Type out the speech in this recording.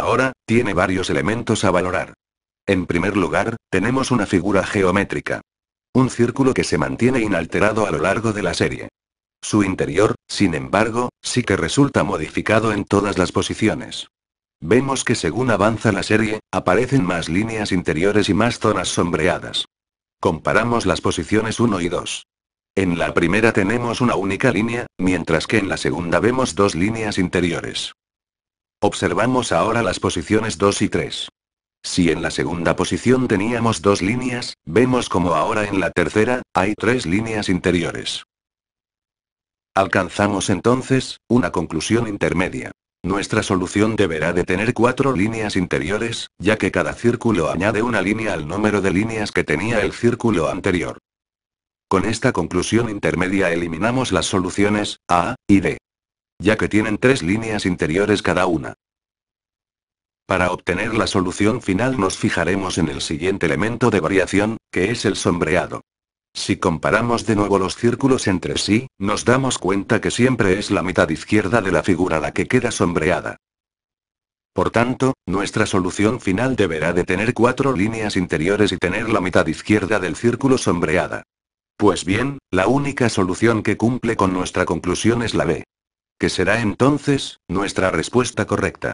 ahora, tiene varios elementos a valorar. En primer lugar, tenemos una figura geométrica. Un círculo que se mantiene inalterado a lo largo de la serie. Su interior, sin embargo, sí que resulta modificado en todas las posiciones. Vemos que según avanza la serie, aparecen más líneas interiores y más zonas sombreadas. Comparamos las posiciones 1 y 2. En la primera tenemos una única línea, mientras que en la segunda vemos dos líneas interiores. Observamos ahora las posiciones 2 y 3. Si en la segunda posición teníamos dos líneas, vemos como ahora en la tercera, hay tres líneas interiores. Alcanzamos entonces, una conclusión intermedia. Nuestra solución deberá de tener cuatro líneas interiores, ya que cada círculo añade una línea al número de líneas que tenía el círculo anterior. Con esta conclusión intermedia eliminamos las soluciones A y D ya que tienen tres líneas interiores cada una. Para obtener la solución final nos fijaremos en el siguiente elemento de variación, que es el sombreado. Si comparamos de nuevo los círculos entre sí, nos damos cuenta que siempre es la mitad izquierda de la figura la que queda sombreada. Por tanto, nuestra solución final deberá de tener cuatro líneas interiores y tener la mitad izquierda del círculo sombreada. Pues bien, la única solución que cumple con nuestra conclusión es la B. ¿Qué será entonces, nuestra respuesta correcta.